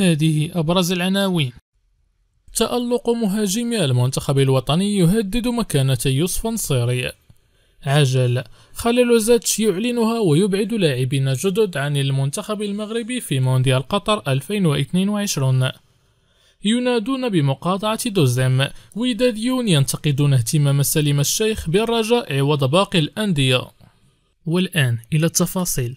هذه أبرز العناوين تألق مهاجمي المنتخب الوطني يهدد مكانة يوسف نصيري عجل خليل زاتش يعلنها ويبعد لاعبين جدد عن المنتخب المغربي في مونديال قطر 2022 ينادون بمقاطعة دوزم وداديون ينتقدون اهتمام سليم الشيخ بالرجاء عوض باقي الأندية والآن إلى التفاصيل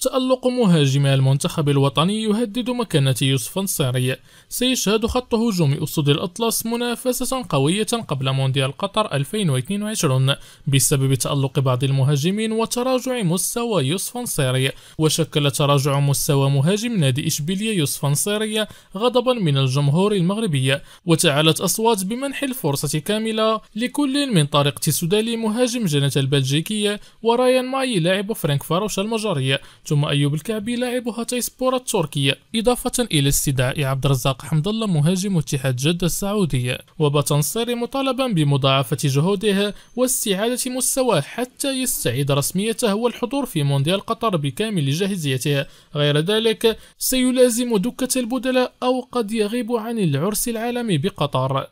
تألق مهاجم المنتخب الوطني يهدد مكانة يوسف النصيري سيشهد خط هجوم أسود الأطلس منافسة قوية قبل مونديال قطر 2022 بسبب تألق بعض المهاجمين وتراجع مستوى يوسف النصيري وشكل تراجع مستوى مهاجم نادي إشبيلية يوسف النصيري غضبا من الجمهور المغربي وتعالت أصوات بمنح الفرصة كاملة لكل من طارق تسودالي مهاجم جنة البلجيكية ورايان ماي لاعب فرانك فاروش المجري ثم أيوب الكعبي لاعب هاتيسبورة التركي إضافة إلى استدعاء عبد الرزاق حمد الله مهاجم اتحاد جدة السعودي وبات مطالبا بمضاعفة جهوده واستعادة مستواه حتى يستعيد رسميته والحضور في مونديال قطر بكامل جاهزيته غير ذلك سيلازم دكة البدلاء أو قد يغيب عن العرس العالمي بقطر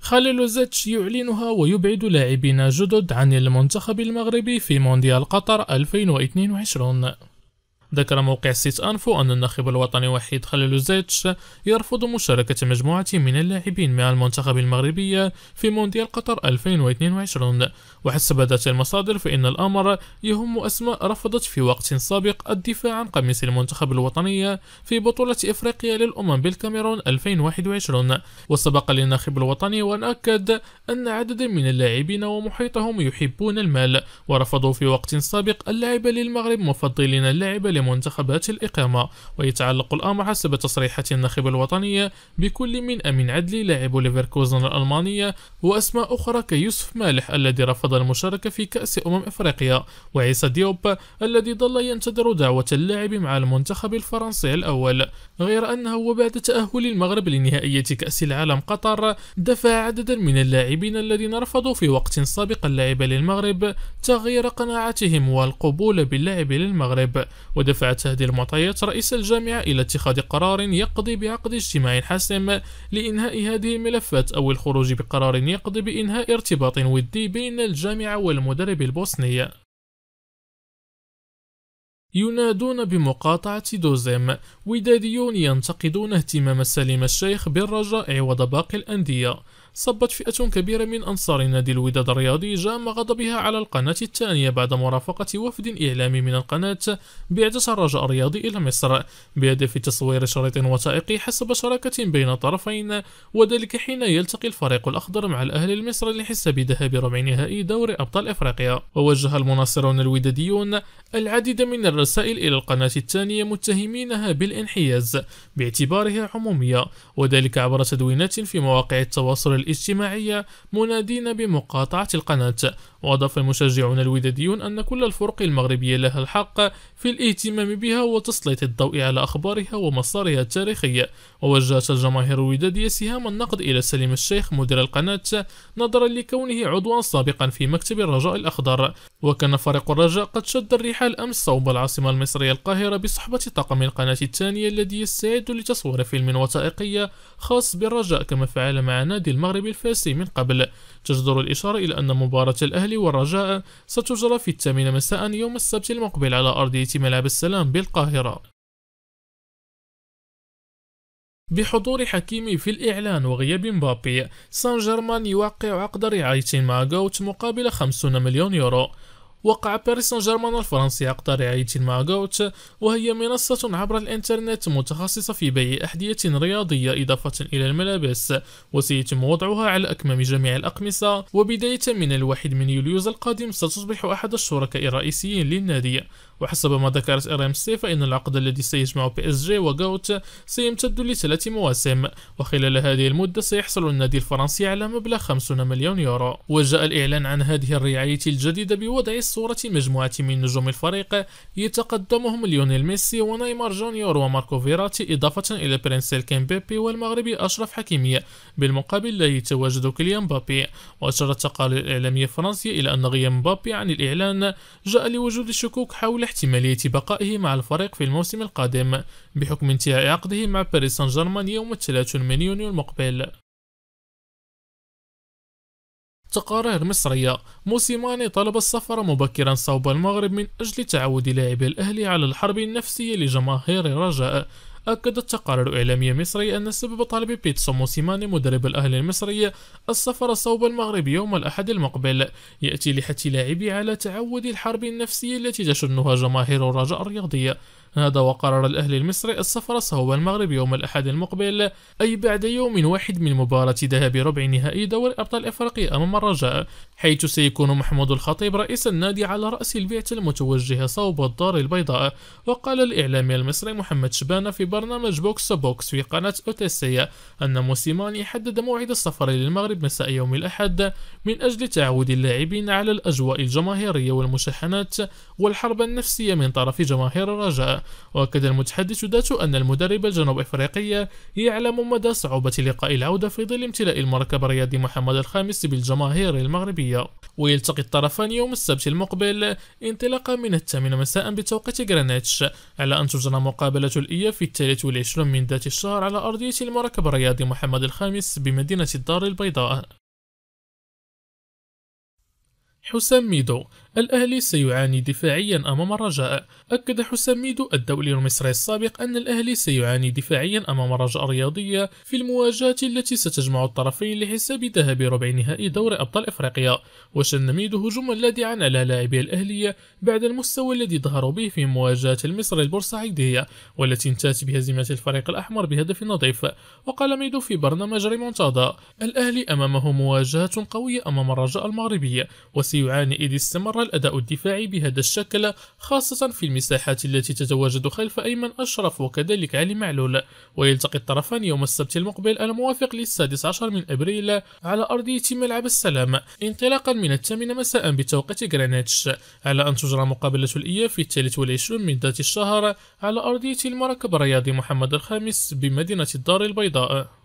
خليل زيتش يعلنها ويبعد لاعبين جدد عن المنتخب المغربي في مونديال قطر 2022 ذكر موقع سيت أنفو أن الناخب الوطني وحيد خليل زيتش يرفض مشاركة مجموعة من اللاعبين مع المنتخب المغربي في مونديال قطر 2022 وحسب ذات المصادر فإن الأمر يهم أسماء رفضت في وقت سابق الدفاع عن قميص المنتخب الوطني في بطولة إفريقيا للأمم بالكاميرون 2021 وسبق للناخب الوطني وأن أكد أن عددا من اللاعبين ومحيطهم يحبون المال ورفضوا في وقت سابق اللعب للمغرب مفضلين اللعب منتخبات الإقامة ويتعلق الأمر حسب تصريحات الناخب الوطنية بكل من أمين عدلي لاعب ليفركوزن الألمانية وأسماء أخرى كيوسف مالح الذي رفض المشاركة في كأس أمم إفريقيا وعيسى ديوب الذي ظل ينتظر دعوة اللاعب مع المنتخب الفرنسي الأول غير أنه وبعد تأهل المغرب لنهائية كأس العالم قطر دفع عددا من اللاعبين الذين رفضوا في وقت سابق اللعب للمغرب تغيير قناعتهم والقبول باللعب للمغرب ودفع دفعت هذه المعطيات رئيس الجامعة إلى اتخاذ قرار يقضي بعقد اجتماع حاسم لإنهاء هذه الملفات أو الخروج بقرار يقضي بإنهاء ارتباط ودي بين الجامعة والمدرب البوسني ينادون بمقاطعة دوزيم وداديون ينتقدون اهتمام سليم الشيخ بالرجاء عوض باقي الأندية صبت فئة كبيرة من أنصار نادي الوداد الرياضي جام غضبها على القناة الثانية بعد مرافقة وفد إعلامي من القناة بعثة الرجاء الرياضي إلى مصر بهدف تصوير شريط وثائقي حسب شراكة بين الطرفين وذلك حين يلتقي الفريق الأخضر مع الأهلي المصري لحساب ذهاب ربع نهائي دوري أبطال إفريقيا ووجه المناصرون الوداديون العديد من الرسائل إلى القناة الثانية متهمينها بالانحياز باعتبارها عمومية وذلك عبر تدوينات في مواقع التواصل الاجتماعية منادين بمقاطعة القناة وأضاف المشجعون الوداديون أن كل الفرق المغربية لها الحق في الاهتمام بها وتسليط الضوء على أخبارها ومسارها التاريخي ووجهت الجماهير الودادية سهام النقد إلى سليم الشيخ مدير القناة نظرا لكونه عضوا سابقا في مكتب الرجاء الأخضر وكان فريق الرجاء قد شد الرحال أمس صوب العاصمة المصرية القاهرة بصحبة طاقم القناة الثانية الذي يستعد لتصوير فيلم وثائقي خاص بالرجاء كما فعل مع نادي المغرب الفاسي من قبل تجدر الإشارة إلى أن مباراة الأهلي الأمل والرجاء ستجرى في الثامنة مساء يوم السبت المقبل على أرضية ملعب السلام بالقاهرة بحضور حكيمي في الإعلان وغياب مبابي سان جيرمان يوقع عقد رعاية مع جوت مقابل 50 مليون يورو وقع باريس سان جيرمان الفرنسي عقد رعاية مع جوت وهي منصة عبر الانترنت متخصصة في بيع أحذية رياضية إضافة إلى الملابس وسيتم وضعها على أكمام جميع الأقمصة وبداية من الواحد من يوليوز القادم ستصبح أحد الشركاء الرئيسيين للنادي وحسب ما ذكرت ار ام سي فإن العقد الذي سيجمع بي اس جي وغوت سيمتد لثلاث مواسم وخلال هذه المدة سيحصل النادي الفرنسي على مبلغ 50 مليون يورو وجاء الإعلان عن هذه الرعاية الجديدة بوضع صورة مجموعة من نجوم الفريق يتقدمهم ليونيل ميسي ونيمار جونيور وماركو فيراتي إضافة إلى برنس كيمبيبي والمغربي أشرف حكيمي بالمقابل لا يتواجد كيليان مبابي وأشارت التقارير الإعلامية الفرنسية إلى أن غياب مبابي عن الإعلان جاء لوجود شكوك حول احتمالية بقائه مع الفريق في الموسم القادم بحكم انتهاء عقده مع باريس سان جيرمان يوم 30 من يونيو المقبل تقارير مصرية موسيماني طلب السفر مبكرا صوب المغرب من أجل تعود لاعبي الأهلي على الحرب النفسية لجماهير الرجاء أكدت تقارير إعلامية مصرية أن سبب طلب بيتسو موسيماني مدرب الأهلي المصري السفر صوب المغرب يوم الأحد المقبل يأتي لحث لاعبي على تعود الحرب النفسية التي تشنها جماهير الرجاء الرياضية هذا وقرر الأهلي المصري السفر صوب المغرب يوم الأحد المقبل أي بعد يوم واحد من مباراة ذهاب ربع نهائي دوري أبطال إفريقيا أمام الرجاء حيث سيكون محمود الخطيب رئيس النادي على رأس البعثه المتوجهة صوب الدار البيضاء وقال الإعلامي المصري محمد شبانة في برنامج بوكس بوكس في قناة اوتيسيا أن موسيماني حدد موعد السفر للمغرب مساء يوم الأحد من أجل تعود اللاعبين على الأجواء الجماهيرية والمشاحنات والحرب النفسية من طرف جماهير الرجاء وأكد المتحدث ذاته أن المدرب الجنوب أفريقي يعلم مدى صعوبة لقاء العودة في ظل امتلاء المركب الرياضي محمد الخامس بالجماهير المغربية ويلتقي الطرفان يوم السبت المقبل انطلاقا من الثامنة مساء بتوقيت غرينتش على أن تجرى مقابلة الإياب في الثالث والعشرون من ذات الشهر على أرضية المركب الرياضي محمد الخامس بمدينة الدار البيضاء حسام ميدو الأهلي سيعاني دفاعيا أمام الرجاء أكد حسام ميدو الدولي المصري السابق أن الأهلي سيعاني دفاعيا أمام الرجاء الرياضية في المواجهة التي ستجمع الطرفين لحساب ذهاب ربع نهائي دوري أبطال إفريقيا وشن ميدو هجوما لاذعا على لاعبي الأهلية بعد المستوى الذي ظهروا به في مواجهة المصري البورسعيدية والتي انتهت بهزيمة الفريق الأحمر بهدف نظيف وقال ميدو في برنامج ريمونتادا الأهلي أمامه مواجهة قوية أمام الرجاء المغربي وسيعاني إذ استمر الأداء الدفاعي بهذا الشكل خاصة في المساحات التي تتواجد خلف أيمن أشرف وكذلك علي معلول ويلتقي الطرفان يوم السبت المقبل الموافق للسادس عشر من أبريل على أرضية ملعب السلام انطلاقا من الثامنة مساء بتوقيت غرينتش على أن تجرى مقابلة الإياب في الثالث والعشرون من ذات الشهر على أرضية المركب الرياضي محمد الخامس بمدينة الدار البيضاء